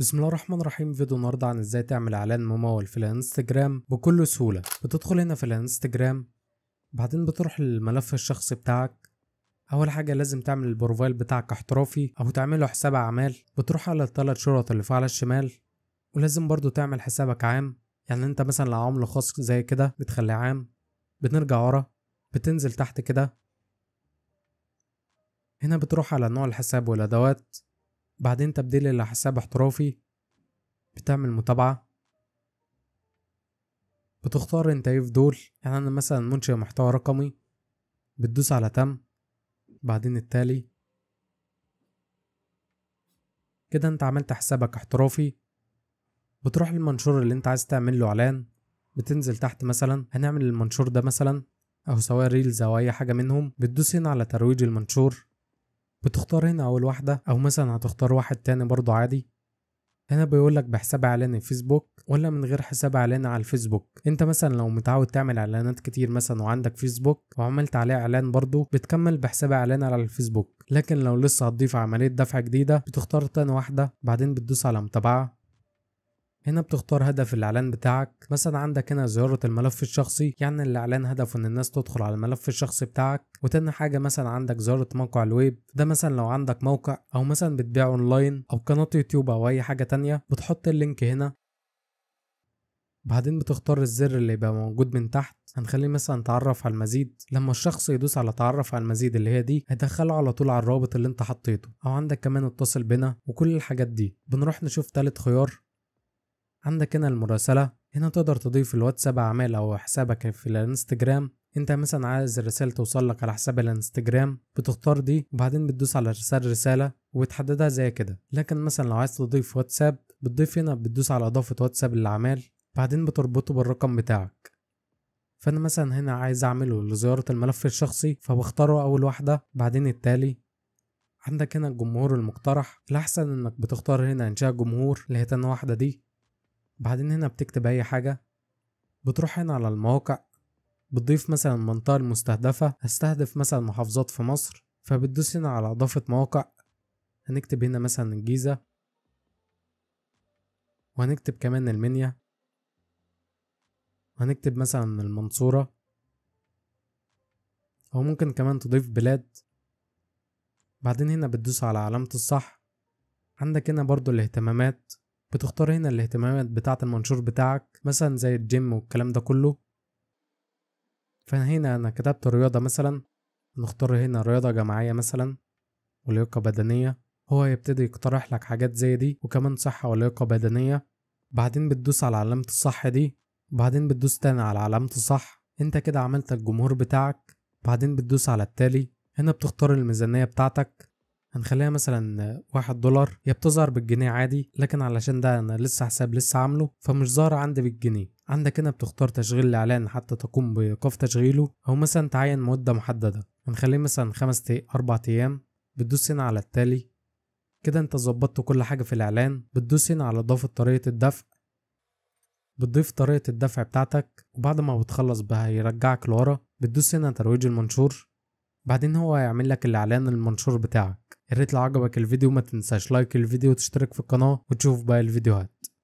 بسم الله الرحمن الرحيم فيديو النهارده عن ازاي تعمل اعلان ممول في الانستجرام بكل سهوله بتدخل هنا في الانستجرام بعدين بتروح للملف الشخصي بتاعك اول حاجه لازم تعمل البروفايل بتاعك احترافي او تعمله حساب اعمال بتروح على الثلاث شرط اللي فوق على الشمال ولازم برضو تعمل حسابك عام يعني انت مثلا لو عامله خاص زي كده بتخليه عام بنرجع ورا بتنزل تحت كده هنا بتروح على نوع الحساب والادوات بعدين تبديل إلى حساب احترافي بتعمل متابعة بتختار انت ايه في دول يعني انا مثلا منشئ محتوى رقمي بتدوس على تم بعدين التالي كده انت عملت حسابك احترافي بتروح للمنشور اللي انت عايز تعمل له اعلان بتنزل تحت مثلا هنعمل المنشور ده مثلا او سواء ريلز او اي حاجه منهم بتدوس هنا على ترويج المنشور بتختار هنا اول واحده او مثلا هتختار واحد تاني برضه عادي هنا بيقول لك بحساب اعلاني فيسبوك ولا من غير حساب اعلاني على الفيسبوك انت مثلا لو متعود تعمل اعلانات كتير مثلا وعندك فيسبوك وعملت عليه اعلان برضه بتكمل بحساب اعلاني على الفيسبوك لكن لو لسه هتضيف عمليه دفع جديده بتختار تاني واحده بعدين بتدوس على متابعه هنا بتختار هدف الاعلان بتاعك مثلا عندك هنا زيارة الملف الشخصي يعني الاعلان هدفه ان الناس تدخل على الملف الشخصي بتاعك وتاني حاجة مثلا عندك زيارة موقع الويب ده مثلا لو عندك موقع او مثلا بتبيع اونلاين او قناة يوتيوب او اي حاجة تانية بتحط اللينك هنا بعدين بتختار الزر اللي يبقى موجود من تحت هنخليه مثلا تعرف على المزيد لما الشخص يدوس على تعرف على المزيد اللي هي دي هيدخله على طول على الرابط اللي انت حطيته او عندك كمان اتصل بنا وكل الحاجات دي بنروح نشوف تالت خيار عندك هنا المراسلة هنا تقدر تضيف الواتساب أعمال أو حسابك في الانستجرام انت مثلا عايز الرسالة توصل لك على حساب الانستجرام بتختار دي وبعدين بتدوس على ارسال رسالة وتحددها زي كده لكن مثلا لو عايز تضيف واتساب بتضيف هنا بتدوس على اضافة واتساب للعمال بعدين بتربطه بالرقم بتاعك فانا مثلا هنا عايز اعمله لزيارة الملف الشخصي فبختاره اول واحدة بعدين التالي عندك هنا الجمهور المقترح الأحسن إنك بتختار هنا إنشاء جمهور اللي هي تاني واحدة دي بعدين هنا بتكتب اي حاجة بتروح هنا على المواقع بتضيف مثلا المنطقة المستهدفة هستهدف مثلا محافظات في مصر فبتدوس هنا على اضافة مواقع هنكتب هنا مثلا الجيزة وهنكتب كمان المنيا وهنكتب مثلا المنصورة أو ممكن كمان تضيف بلاد بعدين هنا بتدوس على علامة الصح عندك هنا برضو الاهتمامات بتختار هنا الاهتمامات بتاعة المنشور بتاعك مثلا زي الجيم والكلام ده كله فهنا أنا كتبت رياضة مثلا نختار هنا رياضة جماعية مثلا ولياقة بدنية هو يبتدي يقترح لك حاجات زي دي وكمان صحة ولياقة بدنية بعدين بتدوس على علامة الصح دي بعدين بتدوس تاني على علامة الصح انت كده عملت الجمهور بتاعك بعدين بتدوس على التالي هنا بتختار الميزانية بتاعتك هنخليها مثلا واحد دولار هي بتظهر بالجنيه عادي لكن علشان ده انا لسه حساب لسه عامله فمش ظاهرة عندي بالجنيه عندك هنا بتختار تشغيل الإعلان حتى تقوم بإيقاف تشغيله أو مثلا تعين مدة محددة هنخليه مثلا خمس أربع أيام بتدوس هنا على التالي كده انت ظبطت كل حاجة في الإعلان بتدوس هنا على إضافة طريقة الدفع بتضيف طريقة الدفع بتاعتك وبعد ما بتخلص بقى هيرجعك لورا بتدوس هنا ترويج المنشور بعدين هو هيعمل لك الإعلان المنشور بتاعك ياريت لو عجبك الفيديو ما تنساش لايك الفيديو وتشترك في القناة وتشوف باقي الفيديوهات